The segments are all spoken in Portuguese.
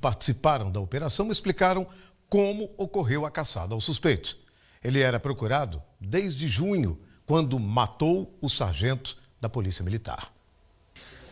participaram da operação explicaram como ocorreu a caçada ao suspeito. Ele era procurado desde junho, quando matou o sargento da Polícia Militar.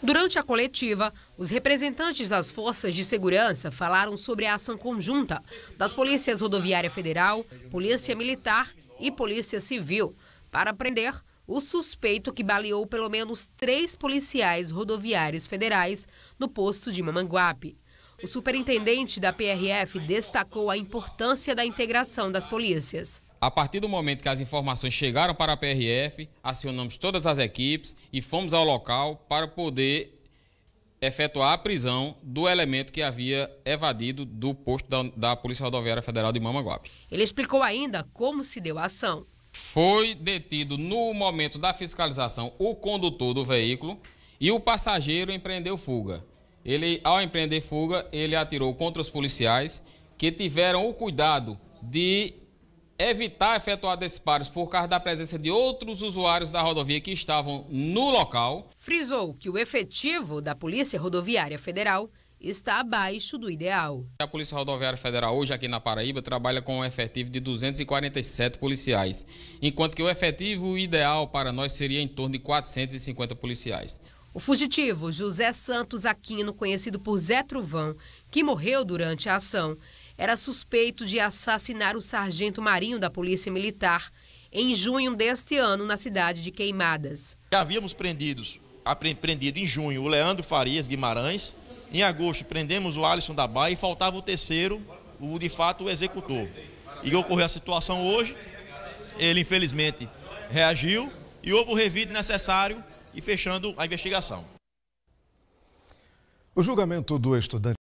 Durante a coletiva, os representantes das forças de segurança falaram sobre a ação conjunta das Polícias Rodoviária Federal, Polícia Militar e Polícia Civil para prender o suspeito que baleou pelo menos três policiais rodoviários federais no posto de Mamanguape. O superintendente da PRF destacou a importância da integração das polícias. A partir do momento que as informações chegaram para a PRF, acionamos todas as equipes e fomos ao local para poder efetuar a prisão do elemento que havia evadido do posto da, da Polícia Rodoviária Federal de Mamanguape. Ele explicou ainda como se deu a ação. Foi detido no momento da fiscalização o condutor do veículo e o passageiro empreendeu fuga. Ele, ao empreender fuga, ele atirou contra os policiais que tiveram o cuidado de evitar efetuar disparos por causa da presença de outros usuários da rodovia que estavam no local. Frisou que o efetivo da Polícia Rodoviária Federal está abaixo do ideal. A Polícia Rodoviária Federal hoje aqui na Paraíba trabalha com um efetivo de 247 policiais, enquanto que o efetivo ideal para nós seria em torno de 450 policiais. O fugitivo José Santos Aquino, conhecido por Zé Truvão, que morreu durante a ação, era suspeito de assassinar o sargento marinho da Polícia Militar em junho deste ano na cidade de Queimadas. Já havíamos prendidos, prendido em junho o Leandro Farias Guimarães, em agosto prendemos o Alisson da Baia e faltava o terceiro, o de fato o executor. E ocorreu a situação hoje, ele infelizmente reagiu e houve o revide necessário e fechando a investigação. O julgamento do estudante.